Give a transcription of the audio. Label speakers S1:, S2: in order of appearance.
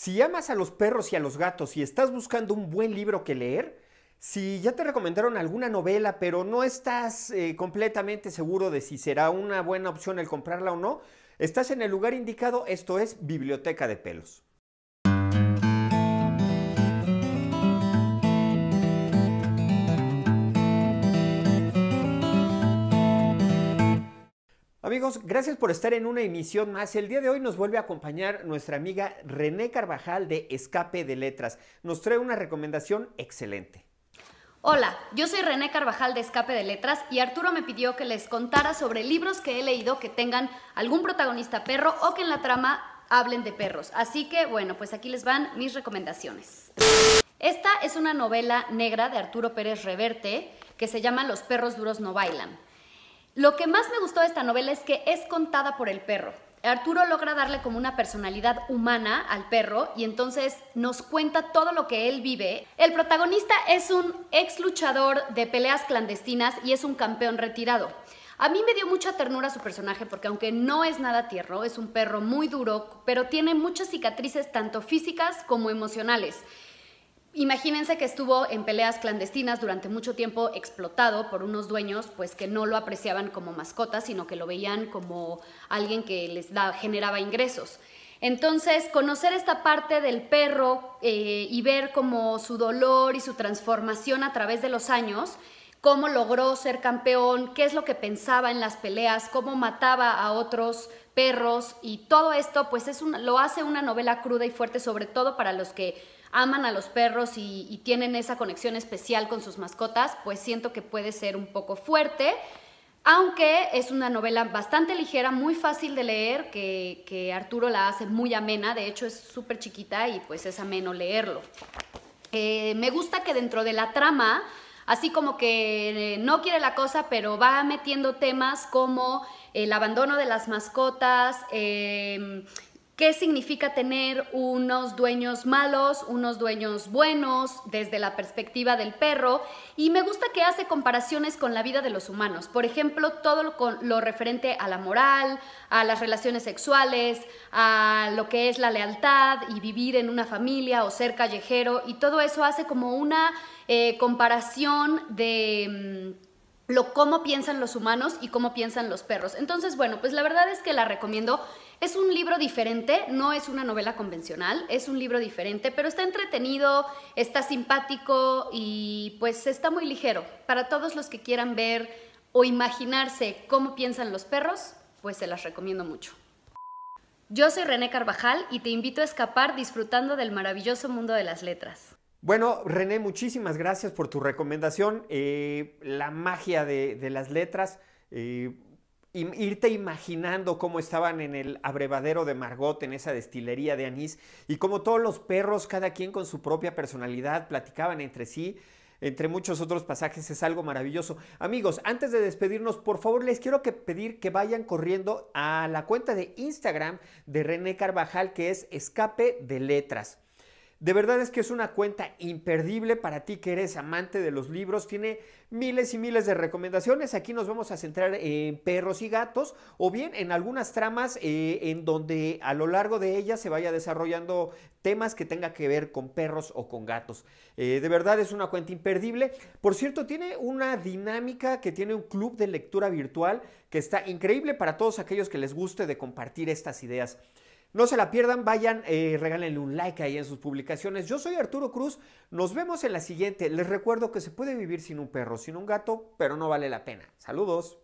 S1: Si amas a los perros y a los gatos y estás buscando un buen libro que leer, si ya te recomendaron alguna novela pero no estás eh, completamente seguro de si será una buena opción el comprarla o no, estás en el lugar indicado, esto es Biblioteca de Pelos. Amigos, gracias por estar en una emisión más. El día de hoy nos vuelve a acompañar nuestra amiga René Carvajal de Escape de Letras. Nos trae una recomendación excelente.
S2: Hola, yo soy René Carvajal de Escape de Letras y Arturo me pidió que les contara sobre libros que he leído que tengan algún protagonista perro o que en la trama hablen de perros. Así que bueno, pues aquí les van mis recomendaciones. Esta es una novela negra de Arturo Pérez Reverte que se llama Los perros duros no bailan. Lo que más me gustó de esta novela es que es contada por el perro. Arturo logra darle como una personalidad humana al perro y entonces nos cuenta todo lo que él vive. El protagonista es un ex luchador de peleas clandestinas y es un campeón retirado. A mí me dio mucha ternura su personaje porque aunque no es nada tierno, es un perro muy duro, pero tiene muchas cicatrices tanto físicas como emocionales. Imagínense que estuvo en peleas clandestinas durante mucho tiempo explotado por unos dueños pues que no lo apreciaban como mascota, sino que lo veían como alguien que les generaba ingresos. Entonces, conocer esta parte del perro eh, y ver como su dolor y su transformación a través de los años, cómo logró ser campeón, qué es lo que pensaba en las peleas, cómo mataba a otros perros y todo esto pues es lo hace una novela cruda y fuerte sobre todo para los que aman a los perros y, tienen esa conexión especial con sus mascotas pues siento que puede ser un poco fuerte aunque es una novela bastante ligera, muy fácil de leer, que, Arturo la hace muy amena, de hecho es súper chiquita y pues es ameno leerlo. Eh, me gusta que dentro de la trama Así como que eh, no quiere la cosa, pero va metiendo temas como el abandono de las mascotas, eh, qué significa tener unos dueños malos, unos dueños buenos, desde la perspectiva del perro, y me gusta que hace comparaciones con la vida de los humanos, por ejemplo, todo lo, referente a la moral, a las relaciones sexuales, a lo que es la lealtad y vivir en una familia o ser callejero, y todo eso hace como una eh, comparación de... Mm, lo cómo piensan los humanos y cómo piensan los perros. Entonces, bueno, pues la verdad es que la recomiendo. Es un libro diferente, no es una novela convencional, es un libro diferente, pero está entretenido, está simpático y pues está muy ligero. Para todos los que quieran ver o imaginarse cómo piensan los perros, pues se las recomiendo mucho. Yo soy René Carvajal y te invito a escapar disfrutando del maravilloso mundo de las letras.
S1: Bueno, René, muchísimas gracias por tu recomendación. Eh, la magia de, las letras. Eh, irte imaginando cómo estaban en el abrevadero de Margot, en esa destilería de anís, y cómo todos los perros, cada quien con su propia personalidad, platicaban entre sí, entre muchos otros pasajes, es algo maravilloso. Amigos, antes de despedirnos, por favor, les quiero que pedir que vayan corriendo a la cuenta de Instagram de René Carvajal, que es Escape de Letras. De verdad es que es una cuenta imperdible para ti que eres amante de los libros. Tiene miles y miles de recomendaciones. Aquí nos vamos a centrar en perros y gatos o bien en algunas tramas eh, en donde a lo largo de ellas se vaya desarrollando temas que tenga que ver con perros o con gatos. Eh, de verdad es una cuenta imperdible. Por cierto, tiene una dinámica que tiene un club de lectura virtual que está increíble para todos aquellos que les guste de compartir estas ideas. No se la pierdan, vayan, eh, regálenle un like ahí en sus publicaciones. Yo soy Arturo Cruz, nos vemos en la siguiente. Les recuerdo que se puede vivir sin un perro, sin un gato, pero no vale la pena. Saludos.